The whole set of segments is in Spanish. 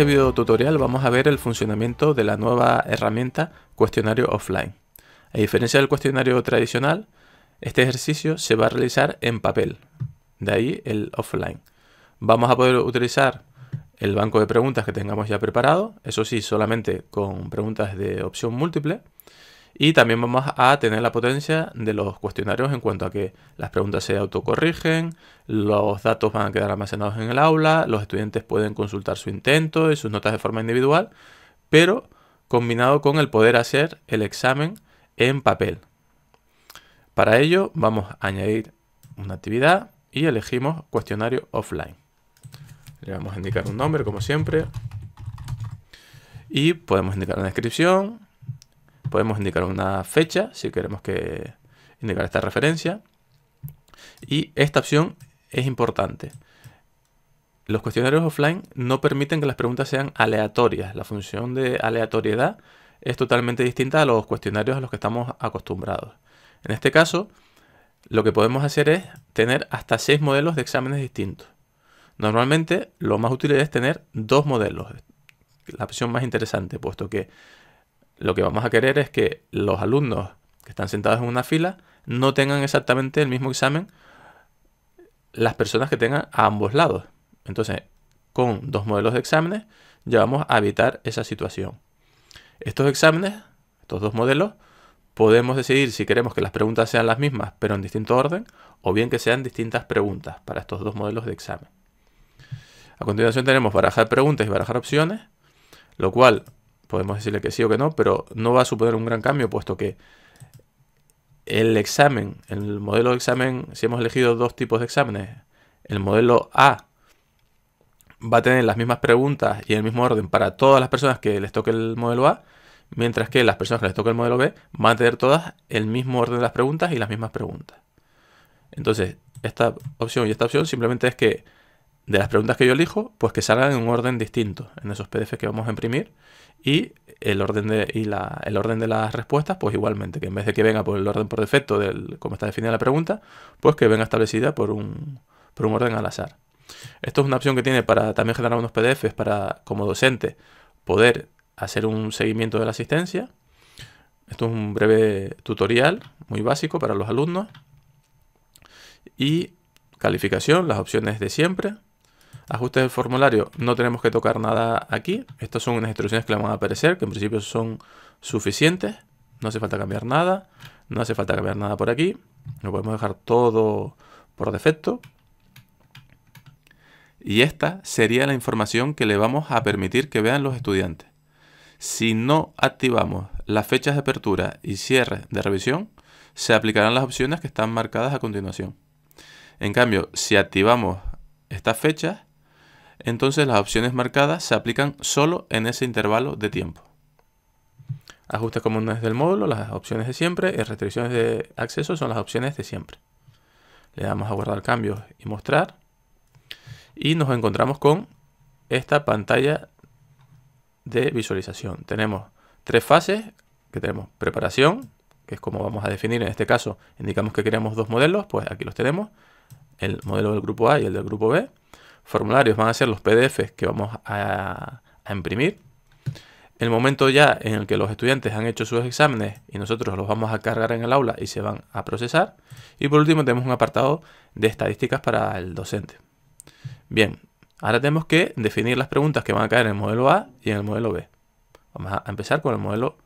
este video tutorial vamos a ver el funcionamiento de la nueva herramienta cuestionario offline. A diferencia del cuestionario tradicional, este ejercicio se va a realizar en papel, de ahí el offline. Vamos a poder utilizar el banco de preguntas que tengamos ya preparado, eso sí, solamente con preguntas de opción múltiple. Y también vamos a tener la potencia de los cuestionarios en cuanto a que las preguntas se autocorrigen, los datos van a quedar almacenados en el aula, los estudiantes pueden consultar su intento y sus notas de forma individual, pero combinado con el poder hacer el examen en papel. Para ello vamos a añadir una actividad y elegimos cuestionario offline. Le vamos a indicar un nombre como siempre y podemos indicar una descripción, Podemos indicar una fecha si queremos que indicar esta referencia. Y esta opción es importante. Los cuestionarios offline no permiten que las preguntas sean aleatorias. La función de aleatoriedad es totalmente distinta a los cuestionarios a los que estamos acostumbrados. En este caso, lo que podemos hacer es tener hasta seis modelos de exámenes distintos. Normalmente, lo más útil es tener dos modelos. La opción más interesante, puesto que lo que vamos a querer es que los alumnos que están sentados en una fila no tengan exactamente el mismo examen las personas que tengan a ambos lados. Entonces, con dos modelos de exámenes ya vamos a evitar esa situación. Estos exámenes, estos dos modelos, podemos decidir si queremos que las preguntas sean las mismas pero en distinto orden o bien que sean distintas preguntas para estos dos modelos de examen. A continuación tenemos barajar preguntas y barajar opciones, lo cual podemos decirle que sí o que no, pero no va a suponer un gran cambio, puesto que el examen, el modelo de examen, si hemos elegido dos tipos de exámenes, el modelo A va a tener las mismas preguntas y el mismo orden para todas las personas que les toque el modelo A, mientras que las personas que les toque el modelo B van a tener todas el mismo orden de las preguntas y las mismas preguntas. Entonces, esta opción y esta opción simplemente es que de las preguntas que yo elijo, pues que salgan en un orden distinto en esos PDFs que vamos a imprimir y el orden de, y el orden de las respuestas, pues igualmente, que en vez de que venga por el orden por defecto de cómo está definida la pregunta, pues que venga establecida por un, por un orden al azar. Esto es una opción que tiene para también generar unos PDFs para, como docente, poder hacer un seguimiento de la asistencia. Esto es un breve tutorial, muy básico para los alumnos. Y calificación, las opciones de siempre. Ajustes del formulario, no tenemos que tocar nada aquí. Estas son unas instrucciones que le van a aparecer, que en principio son suficientes. No hace falta cambiar nada, no hace falta cambiar nada por aquí. Lo podemos dejar todo por defecto. Y esta sería la información que le vamos a permitir que vean los estudiantes. Si no activamos las fechas de apertura y cierre de revisión, se aplicarán las opciones que están marcadas a continuación. En cambio, si activamos estas fechas, entonces las opciones marcadas se aplican solo en ese intervalo de tiempo. Ajustes comunes del módulo, las opciones de siempre, y restricciones de acceso son las opciones de siempre. Le damos a guardar cambios y mostrar. Y nos encontramos con esta pantalla de visualización. Tenemos tres fases, que tenemos preparación, que es como vamos a definir en este caso, indicamos que queremos dos modelos, pues aquí los tenemos, el modelo del grupo A y el del grupo B formularios van a ser los PDFs que vamos a, a imprimir. El momento ya en el que los estudiantes han hecho sus exámenes y nosotros los vamos a cargar en el aula y se van a procesar. Y por último tenemos un apartado de estadísticas para el docente. Bien, ahora tenemos que definir las preguntas que van a caer en el modelo A y en el modelo B. Vamos a empezar con el modelo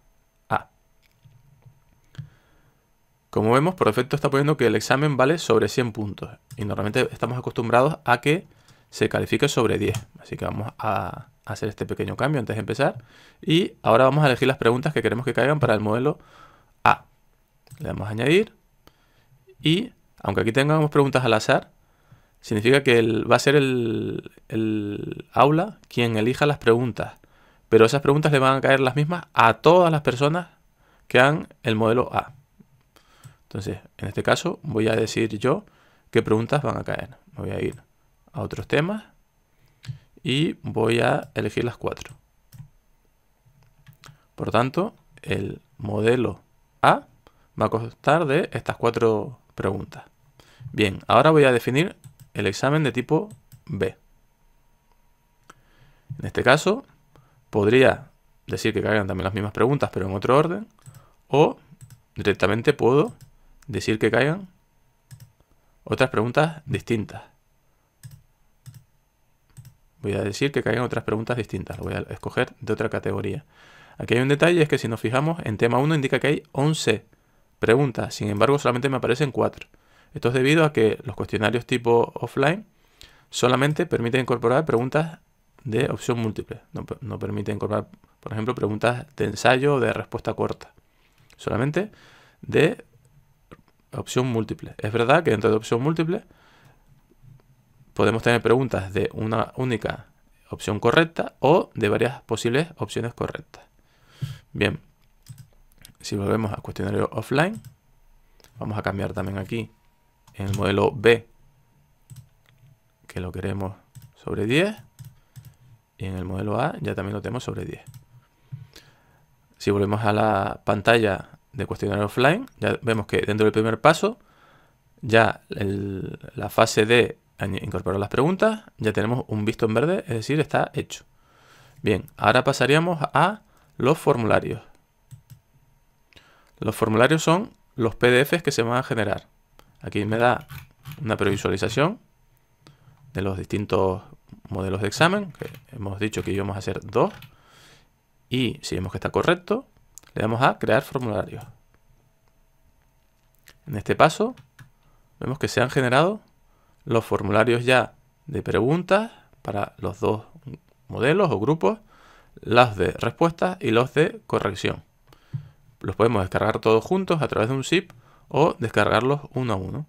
A. Como vemos, por defecto está poniendo que el examen vale sobre 100 puntos. Y normalmente estamos acostumbrados a que se califica sobre 10. Así que vamos a hacer este pequeño cambio antes de empezar. Y ahora vamos a elegir las preguntas que queremos que caigan para el modelo A. Le damos a añadir. Y aunque aquí tengamos preguntas al azar, significa que va a ser el, el aula quien elija las preguntas. Pero esas preguntas le van a caer las mismas a todas las personas que han el modelo A. Entonces, en este caso voy a decir yo qué preguntas van a caer. Me voy a ir a otros temas y voy a elegir las cuatro. Por tanto, el modelo A va a constar de estas cuatro preguntas. Bien, ahora voy a definir el examen de tipo B. En este caso, podría decir que caigan también las mismas preguntas, pero en otro orden, o directamente puedo decir que caigan otras preguntas distintas. Voy a decir que caigan otras preguntas distintas. voy a escoger de otra categoría. Aquí hay un detalle, es que si nos fijamos, en tema 1 indica que hay 11 preguntas. Sin embargo, solamente me aparecen 4. Esto es debido a que los cuestionarios tipo offline solamente permiten incorporar preguntas de opción múltiple. No, no permite incorporar, por ejemplo, preguntas de ensayo o de respuesta corta. Solamente de opción múltiple. Es verdad que dentro de opción múltiple podemos tener preguntas de una única opción correcta o de varias posibles opciones correctas. Bien, si volvemos a cuestionario offline, vamos a cambiar también aquí en el modelo B, que lo queremos sobre 10, y en el modelo A ya también lo tenemos sobre 10. Si volvemos a la pantalla de cuestionario offline, ya vemos que dentro del primer paso, ya la fase de incorporar las preguntas, ya tenemos un visto en verde, es decir, está hecho. Bien, ahora pasaríamos a los formularios. Los formularios son los PDFs que se van a generar. Aquí me da una previsualización de los distintos modelos de examen, que hemos dicho que íbamos a hacer dos. Y si vemos que está correcto, le damos a crear formularios. En este paso, vemos que se han generado los formularios ya de preguntas para los dos modelos o grupos, las de respuestas y los de corrección. Los podemos descargar todos juntos a través de un zip o descargarlos uno a uno.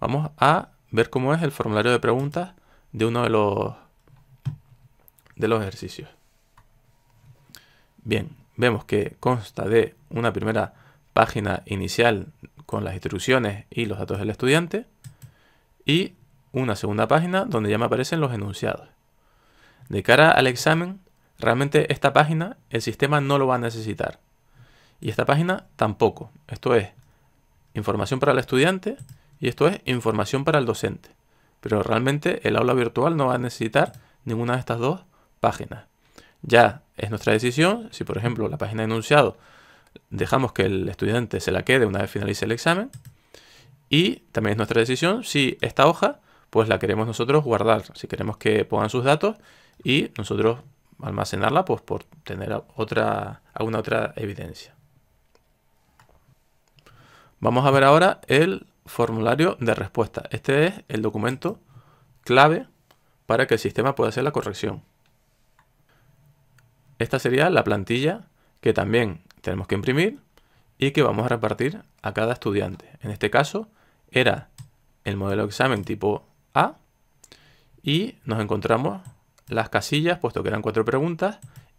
Vamos a ver cómo es el formulario de preguntas de uno de los, de los ejercicios. Bien, vemos que consta de una primera página inicial con las instrucciones y los datos del estudiante y una segunda página donde ya me aparecen los enunciados. De cara al examen, realmente esta página el sistema no lo va a necesitar. Y esta página tampoco. Esto es información para el estudiante y esto es información para el docente. Pero realmente el aula virtual no va a necesitar ninguna de estas dos páginas. Ya es nuestra decisión si, por ejemplo, la página de enunciado dejamos que el estudiante se la quede una vez finalice el examen. Y también es nuestra decisión si esta hoja pues la queremos nosotros guardar. Si queremos que pongan sus datos y nosotros almacenarla, pues por tener otra, alguna otra evidencia. Vamos a ver ahora el formulario de respuesta. Este es el documento clave para que el sistema pueda hacer la corrección. Esta sería la plantilla que también tenemos que imprimir y que vamos a repartir a cada estudiante. En este caso era el modelo de examen tipo y nos encontramos las casillas, puesto que eran cuatro preguntas,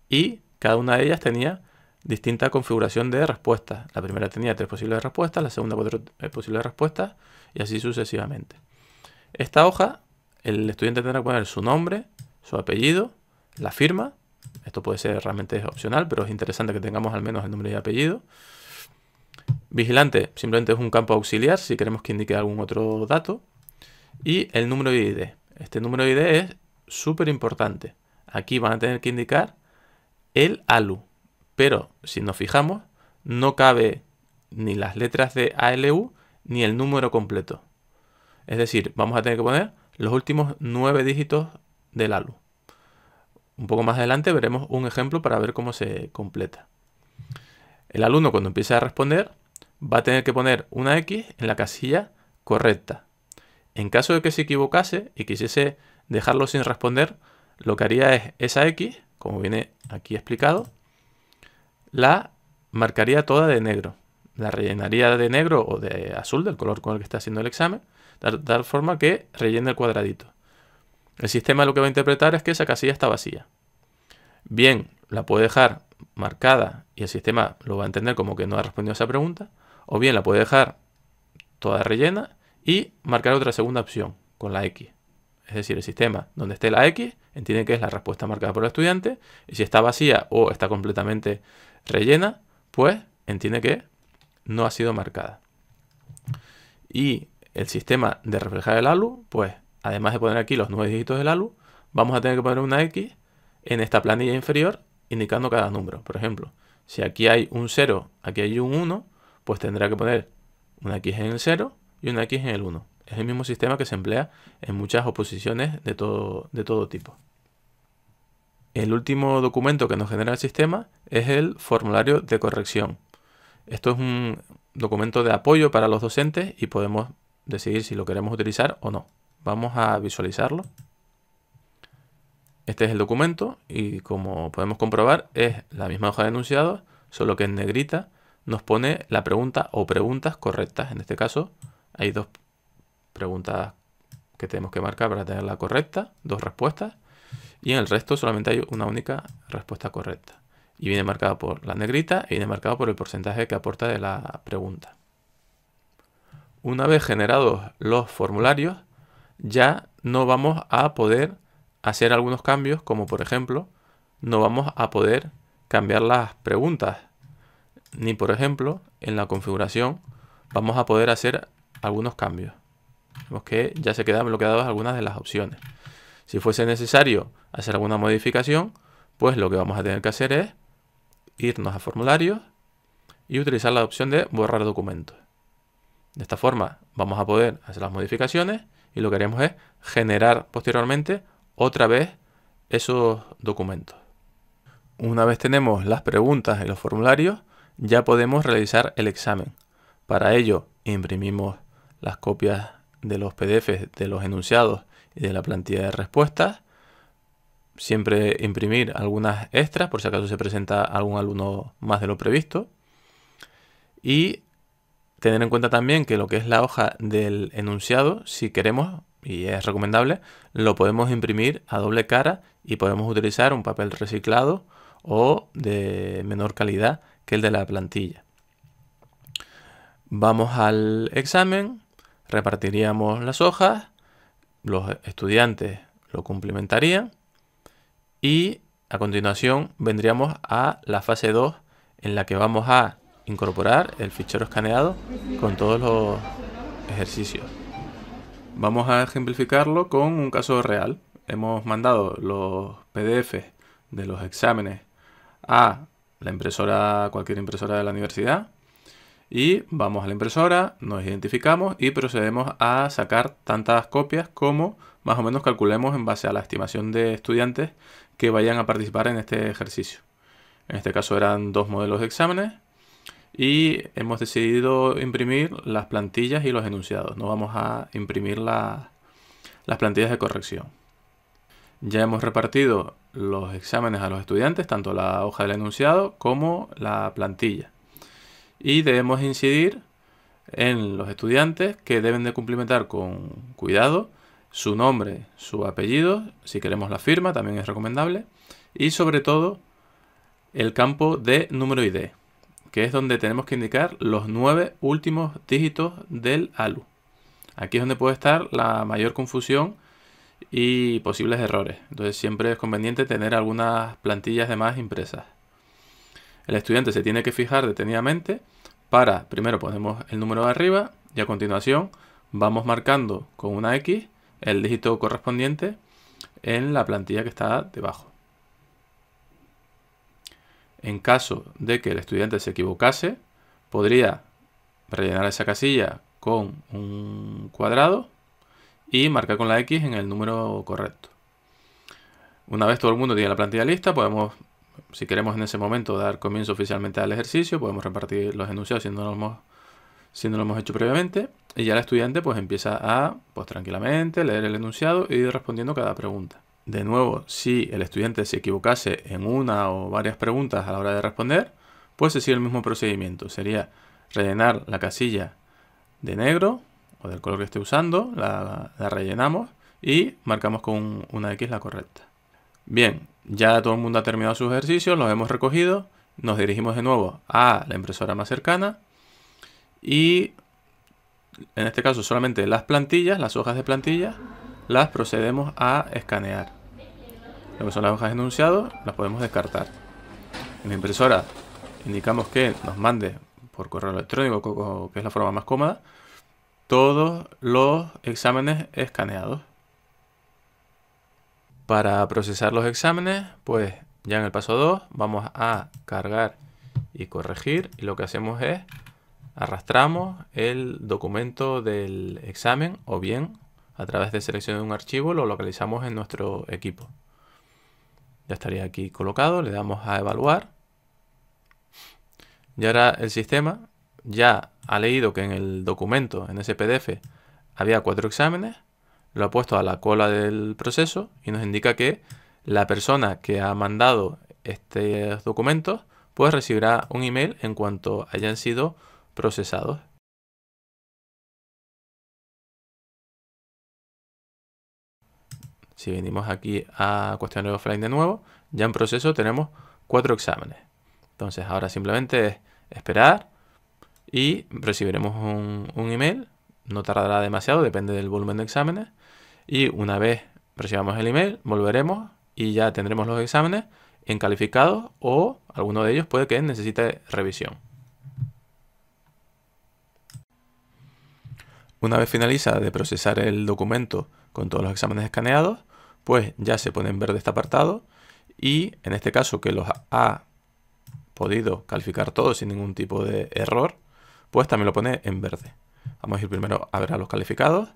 y cada una de ellas tenía distinta configuración de respuestas. La primera tenía tres posibles respuestas, la segunda cuatro eh, posibles respuestas, y así sucesivamente. Esta hoja, el estudiante tendrá que poner su nombre, su apellido, la firma, esto puede ser realmente opcional, pero es interesante que tengamos al menos el nombre y apellido. Vigilante simplemente es un campo auxiliar si queremos que indique algún otro dato. Y el número de ID. E. Este número de ID e es súper importante. Aquí van a tener que indicar el ALU. Pero si nos fijamos, no cabe ni las letras de ALU ni el número completo. Es decir, vamos a tener que poner los últimos nueve dígitos del ALU. Un poco más adelante veremos un ejemplo para ver cómo se completa. El alumno cuando empiece a responder va a tener que poner una X en la casilla correcta. En caso de que se equivocase y quisiese dejarlo sin responder, lo que haría es esa X, como viene aquí explicado, la marcaría toda de negro. La rellenaría de negro o de azul, del color con el que está haciendo el examen, de tal forma que rellene el cuadradito. El sistema lo que va a interpretar es que esa casilla está vacía. Bien, la puede dejar marcada y el sistema lo va a entender como que no ha respondido a esa pregunta, o bien la puede dejar toda rellena y marcar otra segunda opción con la X. Es decir, el sistema donde esté la X entiende que es la respuesta marcada por el estudiante y si está vacía o está completamente rellena, pues entiende que no ha sido marcada. Y el sistema de reflejar el ALU, pues además de poner aquí los nueve dígitos del ALU, vamos a tener que poner una X en esta planilla inferior indicando cada número. Por ejemplo, si aquí hay un 0, aquí hay un 1, pues tendrá que poner una X en el 0 y una X en el 1. Es el mismo sistema que se emplea en muchas oposiciones de todo, de todo tipo. El último documento que nos genera el sistema es el formulario de corrección. Esto es un documento de apoyo para los docentes y podemos decidir si lo queremos utilizar o no. Vamos a visualizarlo. Este es el documento y como podemos comprobar es la misma hoja de enunciados, solo que en negrita nos pone la pregunta o preguntas correctas, en este caso hay dos preguntas que tenemos que marcar para tener la correcta, dos respuestas, y en el resto solamente hay una única respuesta correcta. Y viene marcada por la negrita y viene marcada por el porcentaje que aporta de la pregunta. Una vez generados los formularios, ya no vamos a poder hacer algunos cambios, como por ejemplo, no vamos a poder cambiar las preguntas, ni por ejemplo, en la configuración vamos a poder hacer algunos cambios. Vemos que ya se quedan bloqueadas algunas de las opciones. Si fuese necesario hacer alguna modificación, pues lo que vamos a tener que hacer es irnos a formularios y utilizar la opción de borrar documentos. De esta forma vamos a poder hacer las modificaciones y lo que haremos es generar posteriormente otra vez esos documentos. Una vez tenemos las preguntas en los formularios, ya podemos realizar el examen. Para ello imprimimos las copias de los PDFs de los enunciados y de la plantilla de respuestas. Siempre imprimir algunas extras por si acaso se presenta algún alumno más de lo previsto. Y tener en cuenta también que lo que es la hoja del enunciado, si queremos, y es recomendable, lo podemos imprimir a doble cara y podemos utilizar un papel reciclado o de menor calidad que el de la plantilla. Vamos al examen repartiríamos las hojas, los estudiantes lo cumplimentarían y a continuación vendríamos a la fase 2 en la que vamos a incorporar el fichero escaneado con todos los ejercicios. Vamos a ejemplificarlo con un caso real. Hemos mandado los PDF de los exámenes a la impresora, cualquier impresora de la universidad y vamos a la impresora, nos identificamos y procedemos a sacar tantas copias como más o menos calculemos en base a la estimación de estudiantes que vayan a participar en este ejercicio. En este caso eran dos modelos de exámenes y hemos decidido imprimir las plantillas y los enunciados. No vamos a imprimir las plantillas de corrección. Ya hemos repartido los exámenes a los estudiantes, tanto la hoja del enunciado como la plantilla y debemos incidir en los estudiantes que deben de cumplimentar con cuidado su nombre, su apellido, si queremos la firma también es recomendable, y sobre todo el campo de número ID, que es donde tenemos que indicar los nueve últimos dígitos del ALU. Aquí es donde puede estar la mayor confusión y posibles errores. Entonces siempre es conveniente tener algunas plantillas de más impresas. El estudiante se tiene que fijar detenidamente para, primero ponemos el número de arriba y a continuación vamos marcando con una X el dígito correspondiente en la plantilla que está debajo. En caso de que el estudiante se equivocase, podría rellenar esa casilla con un cuadrado y marcar con la X en el número correcto. Una vez todo el mundo tiene la plantilla lista, podemos si queremos en ese momento dar comienzo oficialmente al ejercicio, podemos repartir los enunciados si no lo hemos, si lo hemos hecho previamente. Y ya el estudiante pues empieza a, pues tranquilamente, leer el enunciado y ir respondiendo cada pregunta. De nuevo, si el estudiante se equivocase en una o varias preguntas a la hora de responder, pues se el mismo procedimiento. Sería rellenar la casilla de negro o del color que esté usando, la rellenamos y marcamos con una X la correcta. Bien, ya todo el mundo ha terminado sus ejercicios, los hemos recogido, nos dirigimos de nuevo a la impresora más cercana y en este caso solamente las plantillas, las hojas de plantillas, las procedemos a escanear. son las hojas de enunciado las podemos descartar. En la impresora indicamos que nos mande por correo electrónico, que es la forma más cómoda, todos los exámenes escaneados. Para procesar los exámenes, pues ya en el paso 2 vamos a cargar y corregir. Y lo que hacemos es arrastramos el documento del examen o bien a través de selección de un archivo lo localizamos en nuestro equipo. Ya estaría aquí colocado, le damos a evaluar. Y ahora el sistema ya ha leído que en el documento, en ese PDF, había cuatro exámenes lo ha puesto a la cola del proceso y nos indica que la persona que ha mandado estos documentos pues recibirá un email en cuanto hayan sido procesados. Si venimos aquí a cuestionario offline de nuevo, ya en proceso tenemos cuatro exámenes. Entonces ahora simplemente es esperar y recibiremos un email. No tardará demasiado, depende del volumen de exámenes y una vez recibamos el email volveremos y ya tendremos los exámenes en calificados o alguno de ellos puede que necesite revisión. Una vez finaliza de procesar el documento con todos los exámenes escaneados, pues ya se pone en verde este apartado y en este caso que los ha podido calificar todos sin ningún tipo de error, pues también lo pone en verde. Vamos a ir primero a ver a los calificados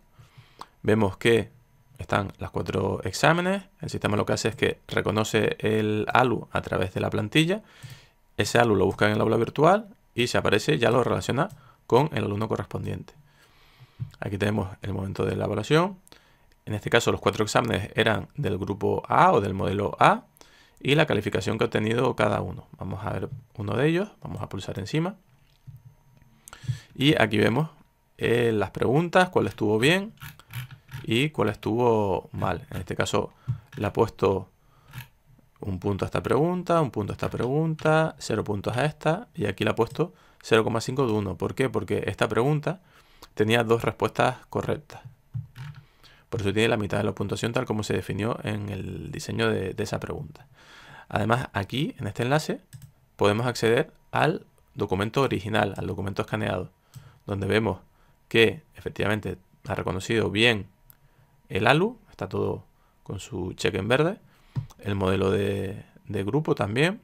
vemos que están las cuatro exámenes. El sistema lo que hace es que reconoce el ALU a través de la plantilla. Ese ALU lo busca en el aula virtual y se aparece, ya lo relaciona con el alumno correspondiente. Aquí tenemos el momento de la evaluación. En este caso los cuatro exámenes eran del grupo A o del modelo A y la calificación que ha obtenido cada uno. Vamos a ver uno de ellos, vamos a pulsar encima. Y aquí vemos eh, las preguntas, cuál estuvo bien, y cuál estuvo mal. En este caso le ha puesto un punto a esta pregunta, un punto a esta pregunta, cero puntos a esta y aquí le ha puesto 0,5 de 1. ¿Por qué? Porque esta pregunta tenía dos respuestas correctas. Por eso tiene la mitad de la puntuación tal como se definió en el diseño de, de esa pregunta. Además, aquí, en este enlace, podemos acceder al documento original, al documento escaneado, donde vemos que efectivamente ha reconocido bien el ALU, está todo con su cheque en verde, el modelo de, grupo también,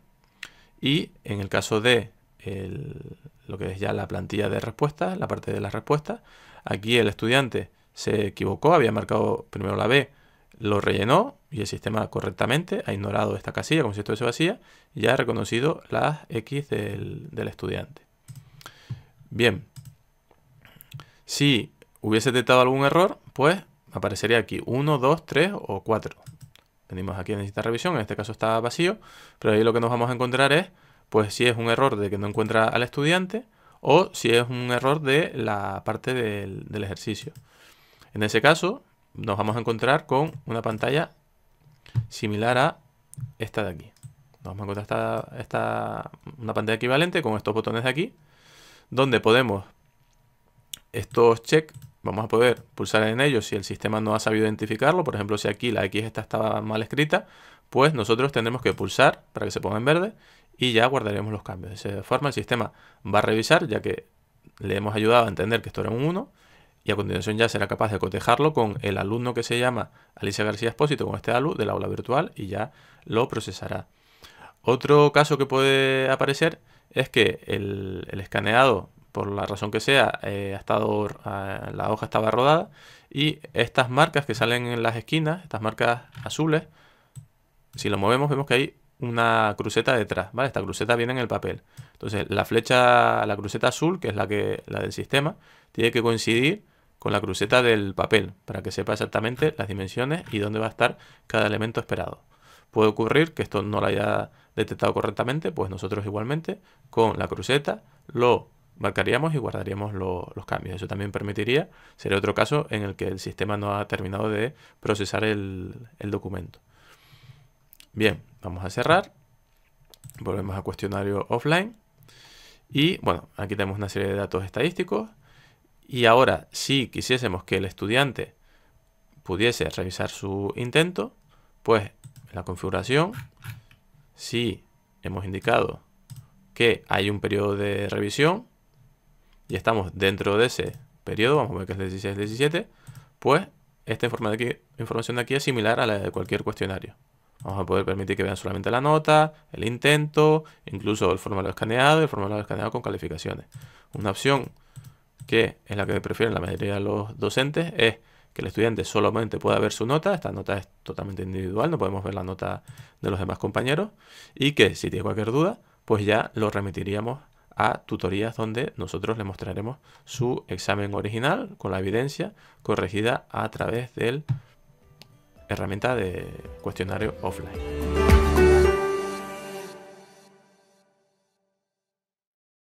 y en el caso de lo que es ya la plantilla de respuestas, la parte de las respuestas, aquí el estudiante se equivocó, había marcado primero la B, lo rellenó y el sistema correctamente ha ignorado esta casilla como si estuviese vacía y ha reconocido las X del, del estudiante. Bien, si hubiese detectado algún error, pues aparecería aquí 1, 2, 3 o 4. Venimos aquí a necesitar revisión, en este caso está vacío, pero ahí lo que nos vamos a encontrar es, pues si es un error de que no encuentra al estudiante o si es un error de la parte del, ejercicio. En ese caso nos vamos a encontrar con una pantalla similar a esta de aquí. Nos vamos a encontrar esta, una pantalla equivalente con estos botones de aquí, donde podemos estos check vamos a poder pulsar en ello si el sistema no ha sabido identificarlo. Por ejemplo, si aquí la X esta estaba mal escrita, pues nosotros tendremos que pulsar para que se ponga en verde y ya guardaremos los cambios. De esa forma el sistema va a revisar, ya que le hemos ayudado a entender que esto era un 1 y a continuación ya será capaz de cotejarlo con el alumno que se llama Alicia García Espósito, con este alumno del aula virtual y ya lo procesará. Otro caso que puede aparecer es que el escaneado por la razón que sea, eh, ha estado, ah, la hoja estaba rodada y estas marcas que salen en las esquinas, estas marcas azules, si lo movemos vemos que hay una cruceta detrás, ¿vale? Esta cruceta viene en el papel. Entonces la flecha, la cruceta azul, que es la, que, la del sistema, tiene que coincidir con la cruceta del papel para que sepa exactamente las dimensiones y dónde va a estar cada elemento esperado. Puede ocurrir que esto no lo haya detectado correctamente, pues nosotros igualmente con la cruceta lo marcaríamos y guardaríamos los cambios. Eso también permitiría, sería otro caso en el que el sistema no ha terminado de procesar el, el documento. Bien, vamos a cerrar. Volvemos a cuestionario offline. Y bueno, aquí tenemos una serie de datos estadísticos. Y ahora, si quisiésemos que el estudiante pudiese revisar su intento, pues en la configuración, si hemos indicado que hay un periodo de revisión, y estamos dentro de ese periodo, vamos a ver que es 16 17, pues esta información de aquí es similar a la de cualquier cuestionario. Vamos a poder permitir que vean solamente la nota, el intento, incluso el formulario escaneado y el formulario escaneado con calificaciones. Una opción que es la que prefieren la mayoría de los docentes es que el estudiante solamente pueda ver su nota, esta nota es totalmente individual, no podemos ver la nota de los demás compañeros, y que si tiene cualquier duda, pues ya lo remitiríamos tutorías donde nosotros le mostraremos su examen original con la evidencia corregida a través del herramienta de cuestionario offline.